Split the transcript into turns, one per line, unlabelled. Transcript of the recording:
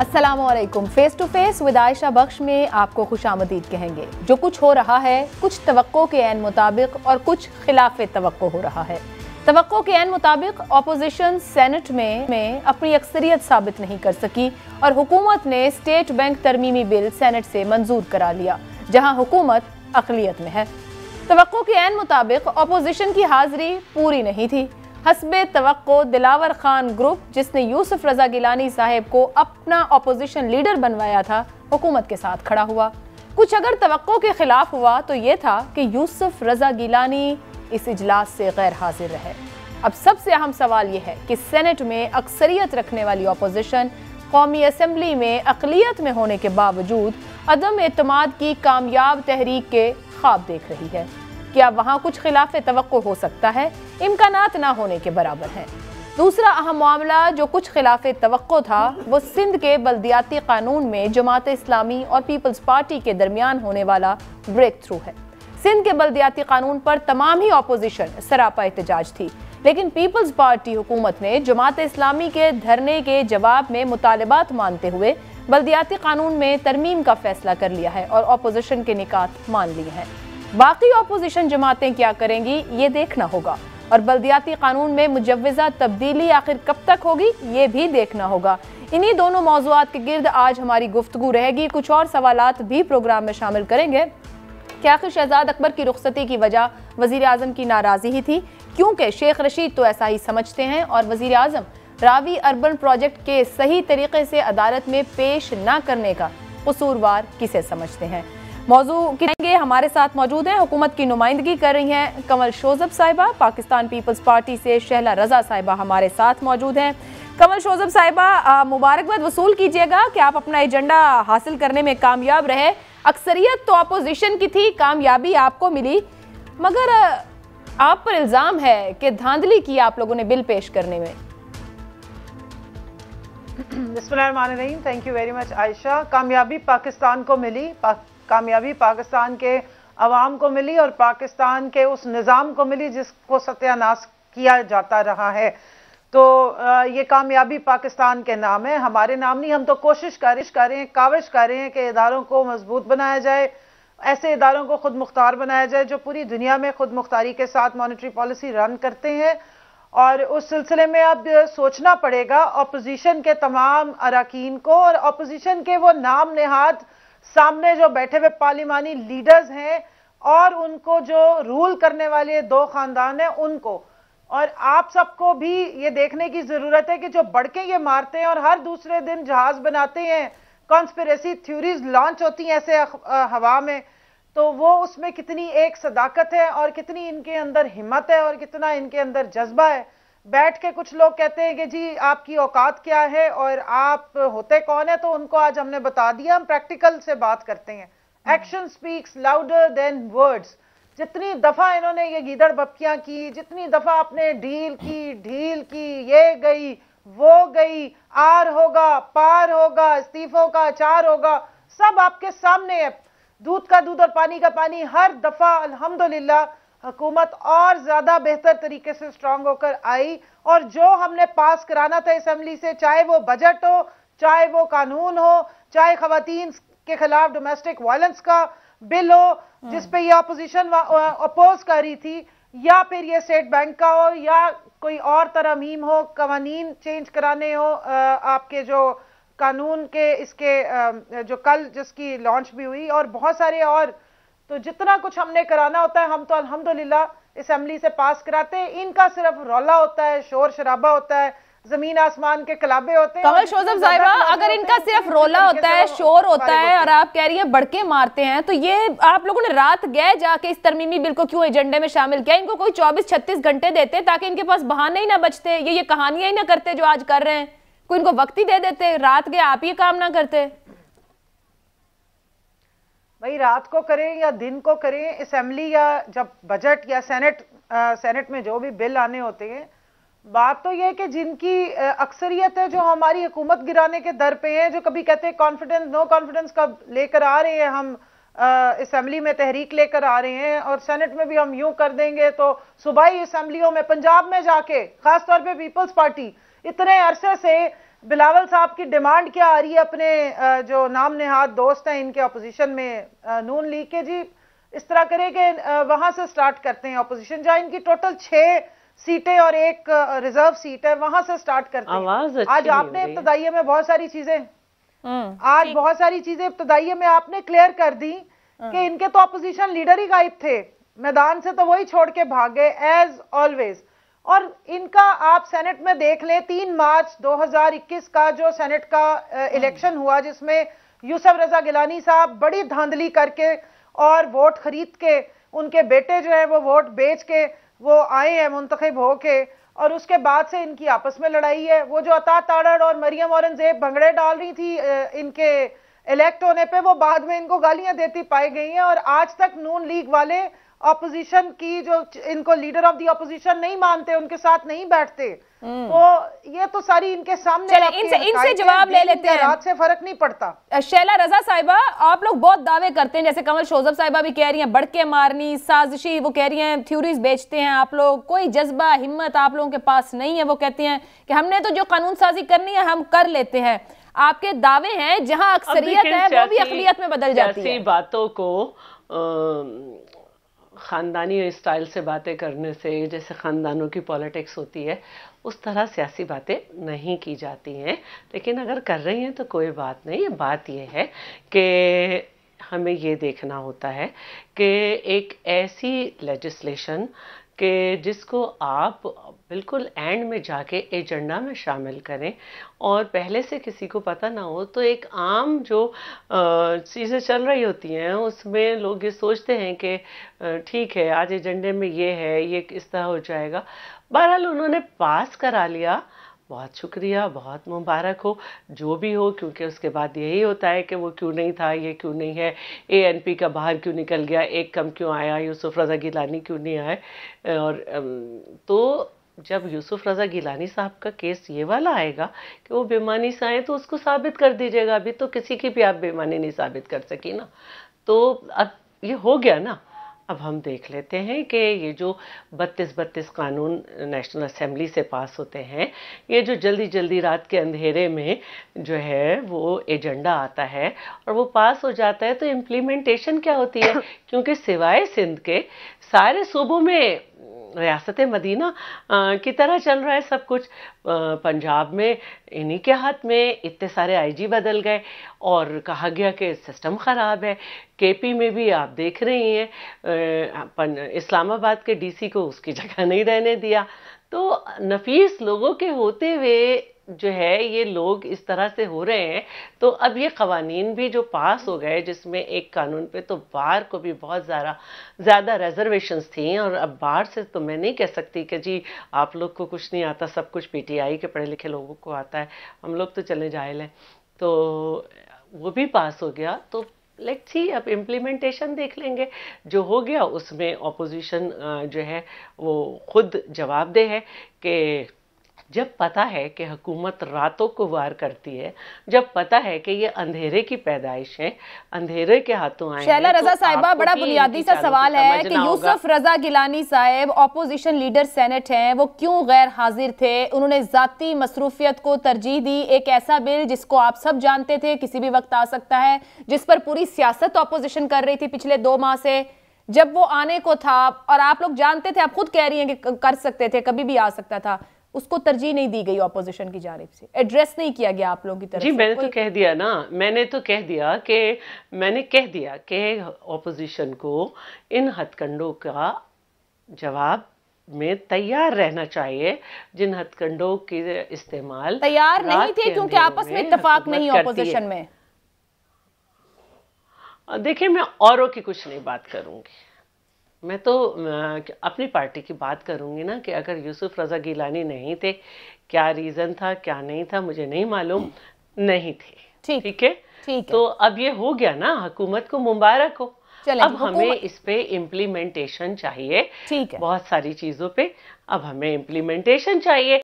Aslam face to face with Ayesha Bakhsh में आपको खुश आमदीद कहेंगे जो कुछ हो रहा है कुछ तो के एन मुताबिक और कुछ खिलाफ तो हो रहा है तो के एन मुताबिक अपोजिशन सेनेट में, में अपनी अक्सरियत साबित नहीं कर सकी और हुकूमत ने स्टेट बैंक तरमीमी बिल सेनेट से मंजूर करा लिया जहां हुकूमत अकलीत में है तो के एन मुताबिक अपोजिशन की हाजिरी पूरी नहीं थी हसब तो दिलावर खान ग्रुप जिसने यूसुफ रजा गिलानी साहब को अपना अपोजिशन लीडर बनवाया था हुकूमत के साथ खड़ा हुआ कुछ अगर तो के खिलाफ हुआ तो ये था कि यूसुफ रजा गिलानी इस इजलास से गैर हाजिर रहे अब सबसे अहम सवाल यह है कि सेनेट में अक्सरियत रखने वाली अपोजिशन कौमी असम्बली में अकलीत में होने के बावजूद अदम अतमाद की कामयाब तहरीक के ख्वाब देख रही है क्या वहाँ कुछ खिलाफ तो हो सकता है इम्कान ना होने के बराबर हैं दूसरा अहम मामला जो कुछ खिलाफ तो था वो सिंध के बल्दियाती कानून में जमात इस्लामी और पीपल्स पार्टी के दरमियान होने वाला ब्रेक थ्रू है सिंध के बल्दियाती कानून पर तमाम ही अपोजिशन सरापा एहतजाज थी लेकिन पीपल्स पार्टी हुकूमत ने जमात इस्लामी के धरने के जवाब में मुतालबात मानते हुए बल्दियाती कानून में तरमीम का फैसला कर लिया है और अपोजिशन के निकात मान लिए हैं बाकी अपोजिशन जमातें क्या करेंगी ये देखना होगा और बल्दियाती कानून में मुजवजा तब्दीली आखिर कब तक होगी ये भी देखना होगा इन्हीं दोनों मौजूद के गिर्द आज हमारी गुफ्तु रहेगी कुछ और सवाल भी प्रोग्राम में शामिल करेंगे क्या आखिर शहजाद अकबर की रुख्सती की वजह वज़ी अजम की नाराज़ी ही थी क्योंकि शेख रशीद तो ऐसा ही समझते हैं और वज़ी अजम रावी अर्बन प्रोजेक्ट के सही तरीके से अदालत में पेश ना करने का कसूरवार किसे समझते हैं मौजू कहेंगे हमारे साथ मौजूद हैं हुकूमत की नुमाइंदगी कर रही हैं कमल शोजब साहिबा पाकिस्तान पीपल्स पार्टी से शहला रजा साहिबा हमारे साथ मौजूद हैं कमल शोजब साहिबा मुबारकबाद वसूल कीजिएगा कि आप अपना एजेंडा हासिल करने में कामयाब रहे अक्सरियत तो अपोजिशन की थी कामयाबी आपको मिली मगर आप पर इल्ज़ाम है कि धांधली की आप लोगों ने बिल पेश करने में
बिस्मिल्लाह thank you very much Ayesha कामयाबी पाकिस्तान को मिली कामयाबी पाकिस्तान के अवाम को मिली और पाकिस्तान के उस निज़ाम को मिली जिसको सत्यानाश किया जाता रहा है तो ये कामयाबी पाकिस्तान के नाम है हमारे नाम नहीं हम तो कोशिश कारिश कर रहे हैं काविश कर रहे हैं कि इदारों को मजबूत बनाया जाए ऐसे इदारों को खुद मुख्तार बनाया जाए जो पूरी दुनिया में खुद मुख्तारी के साथ मॉनिटरी पॉलिसी रन करते हैं और उस सिलसिले में अब सोचना पड़ेगा अपोजिशन के तमाम अरकान को और अपोजिशन के वो नाम नहाद सामने जो बैठे हुए पार्लिमानी लीडर्स हैं और उनको जो रूल करने वाले दो खानदान हैं उनको और आप सबको भी ये देखने की जरूरत है कि जो बड़के ये मारते हैं और हर दूसरे दिन जहाज बनाते हैं कॉन्स्पेरेसी थ्योरीज लॉन्च होती हैं ऐसे हवा में तो वो उसमें कितनी एक सदाकत है और कितनी इनके अंदर हिम्मत है और कितना इनके अंदर जज्बा है बैठ के कुछ लोग कहते हैं कि जी आपकी औकात क्या है और आप होते कौन है तो उनको आज हमने बता दिया हम प्रैक्टिकल से बात करते हैं action speaks louder than words जितनी दफा इन्होंने ये गीदड़ बपकियां की जितनी दफा आपने ढील की ढील की ये गई वो गई आर होगा पार होगा इस्तीफों का चार होगा सब आपके सामने है दूध का दूध और पानी का पानी हर दफा अल्हम्दुलिल्लाह हुकूमत और ज्यादा बेहतर तरीके से स्ट्रांग होकर आई और जो हमने पास कराना था असेंबली से चाहे वो बजट हो चाहे वो कानून हो चाहे खातन के खिलाफ डोमेस्टिक वायलेंस का बिल हो हम्म। जिसपे ये अपोजिशन अपोज कर रही थी या फिर ये स्टेट बैंक का हो या कोई और तरमीम हो कवानीन चेंज कराने हो आपके जो कानून के इसके जो कल जिसकी लॉन्च भी हुई और बहुत सारे और तो जितना कुछ हमने कराना होता है हम तो अलहमदुल्ला असेंबली से पास कराते हैं इनका सिर्फ रौला होता है शोर शराबा होता है जमीन आसमान के कलाबे होते हैं कमल शोजब अगर इनका सिर्फ रोला होता है शोर होता है और
आप कह रही हैं बड़के मारते हैं तो ये आप लोगों ने रात गए जाके इस तरमीमी बिल को क्यों एजेंडे में शामिल किया इनको कोई 24-36 घंटे देते ताकि इनके पास बहाने ही ना बचते ये ये कहानियां ही ना करते जो आज कर रहे हैं कोई इनको वक्त ही दे देते रात गए आप ये काम ना करते
भाई रात को करें या दिन को करें असेंबली या जब बजट या सेनेट आ, सेनेट में जो भी बिल आने होते हैं बात तो यह कि जिनकी अक्सरियत है जो हमारी हुकूमत गिराने के दर पे हैं जो कभी कहते हैं कॉन्फिडेंस नो कॉन्फिडेंस कब लेकर आ रहे हैं हम असेंबली में तहरीक लेकर आ रहे हैं और सेनेट में भी हम यूं कर देंगे तो ही असेंबलियों में पंजाब में जाके खासतौर पर पीपल्स पार्टी इतने अरसे से बिलावल साहब की डिमांड क्या आ रही है अपने जो नाम नेहाद दोस्त हैं इनके ऑपोजिशन में नून लीग के जी इस तरह करें कि वहां से स्टार्ट करते हैं ऑपोजिशन जहां इनकी टोटल छह सीटें और एक रिजर्व सीट है वहां से स्टार्ट करते हैं आज आपने इब्तदाइये में बहुत सारी चीजें हम्म, आज बहुत सारी चीजें इब्तदाइये में आपने क्लियर कर दी हाँ। कि इनके तो अपोजिशन लीडर ही गायब थे मैदान से तो वही छोड़ के भाग गए एज ऑलवेज और इनका आप सेनेट में देख लें तीन मार्च 2021 का जो सेनेट का इलेक्शन हम्म। हुआ जिसमें यूसफ रजा गिलानी साहब बड़ी धांधली करके और वोट खरीद के उनके बेटे जो है वो वोट बेच के वो आए हैं मुंतखब होके और उसके बाद से इनकी आपस में लड़ाई है वो जो अता ताड़ और मरियम औरंगजेब भंगड़े डाल रही थी इनके इलेक्ट होने पे वो बाद में इनको गालियां देती पाई गई हैं और आज तक नून लीग वाले अपोजिशन की जो इनको लीडर ऑफ दी अपोजिशन नहीं मानते उनके साथ नहीं बैठते तो ये तो सारी इनके सामने इनसे इनसे जवाब ले लेते हैं रात से फर्क नहीं पड़ता
शैला रजा साहिबा आप लोग बहुत दावे करते हैं जैसे कमल शोजब साहिबा भी कह रही हैं बड़के मारनी साजिशी वो कह रही हैं थ्योरीज बेचते हैं आप लोग कोई जज्बा हिम्मत आप लोगों के पास नहीं है वो कहती हैं कि हमने तो जो कानून साजी करनी है हम कर लेते हैं आपके दावे हैं जहां अक्सरियत है वो भी अकलियत में बदल जाती है
बातों को ख़ानदानी स्टाइल से बातें करने से जैसे ख़ानदानों की पॉलिटिक्स होती है उस तरह सियासी बातें नहीं की जाती हैं लेकिन अगर कर रही हैं तो कोई बात नहीं बात यह है कि हमें ये देखना होता है कि एक ऐसी लेजिस्लेशन कि जिसको आप बिल्कुल एंड में जाके एजेंडा में शामिल करें और पहले से किसी को पता ना हो तो एक आम जो चीज़ें चल रही होती हैं उसमें लोग ये सोचते हैं कि ठीक है आज एजेंडे में ये है ये इस तरह हो जाएगा बहरहाल उन्होंने पास करा लिया बहुत शुक्रिया बहुत मुबारक हो जो भी हो क्योंकि उसके बाद यही होता है कि वो क्यों नहीं था ये क्यों नहीं है ए एन पी का बाहर क्यों निकल गया एक कम क्यों आया यूसुफ रज़ा गिलानी क्यों नहीं आए और तो जब यूसुफ रज़ा गिलानी साहब का केस ये वाला आएगा कि वो बेमानी से आए तो उसको साबित कर दीजिएगा अभी तो किसी की भी आप बेमानी नहीं साबित कर सकी ना तो अब ये हो गया ना अब हम देख लेते हैं कि ये जो बत्तीस बत्तीस कानून नेशनल असम्बली से पास होते हैं ये जो जल्दी जल्दी रात के अंधेरे में जो है वो एजेंडा आता है और वो पास हो जाता है तो इम्प्लीमेंटेशन क्या होती है क्योंकि सिवाय सिंध के सारे सूबों में रियासत मदीना की तरह चल रहा है सब कुछ पंजाब में इन्हीं के हाथ में इतने सारे आईजी बदल गए और कहा गया कि सिस्टम ख़राब है केपी में भी आप देख रही हैं इस्लामाबाद के डीसी को उसकी जगह नहीं रहने दिया तो नफीस लोगों के होते हुए जो है ये लोग इस तरह से हो रहे हैं तो अब ये कवानीन भी जो पास हो गए जिसमें एक कानून पे तो बार को भी बहुत ज़्यादा ज़्यादा रिजर्वेशंस थी और अब बार से तो मैं नहीं कह सकती कि जी आप लोग को कुछ नहीं आता सब कुछ पीटीआई के पढ़े लिखे लोगों को आता है हम लोग तो चले जाए लें तो वो भी पास हो गया तो लेट्स सी अब इम्प्लीमेंटेशन देख लेंगे जो हो गया उसमें ऑपोजिशन जो है वो खुद जवाबदेह है कि जब पता है कि हुकूमत रातों को वार करती है जब पता है कि ये अंधेरे की पैदाइश है अंधेरे के हाथों आए शैला रजा तो साहिबा बड़ा बुनियादी सा सवाल है कि यूसुफ
रजा गिलानी साहब ऑपोजिशन लीडर सेनेट हैं वो क्यों गैर हाजिर थे उन्होंने जाती मसरूफियत को तरजीह दी एक ऐसा बिल जिसको आप सब जानते थे किसी भी वक्त आ सकता है जिस पर पूरी सियासत ऑपोजिशन कर रही थी पिछले दो माह से जब वो आने को था और आप लोग जानते थे आप खुद कह रही हैं कि कर सकते थे कभी भी आ सकता था उसको तरजीह नहीं दी गई ऑपोजिशन की जानब से एड्रेस नहीं किया गया आप लोगों की तरफ जी मैंने तो कह
दिया ना मैंने तो कह दिया कि मैंने कह दिया कि ऑपोजिशन को इन हथकंडों का जवाब में तैयार रहना चाहिए जिन हथकंडों के इस्तेमाल तैयार नहीं थे क्योंकि आपस में इतफाक नहीं ऑपोजिशन में देखिए मैं औरों की कुछ नहीं बात करूंगी मैं तो अपनी पार्टी की बात करूंगी ना कि अगर यूसुफ रज़ा गिलानी नहीं थे क्या रीज़न था क्या नहीं था मुझे नहीं मालूम नहीं थे ठीक है ठीक तो अब ये हो गया ना हुकूमत को मुबारक हो अब हमें इस पे इम्प्लीमेंटेशन चाहिए ठीक है बहुत सारी चीज़ों पे अब हमें इम्प्लीमेंटेशन चाहिए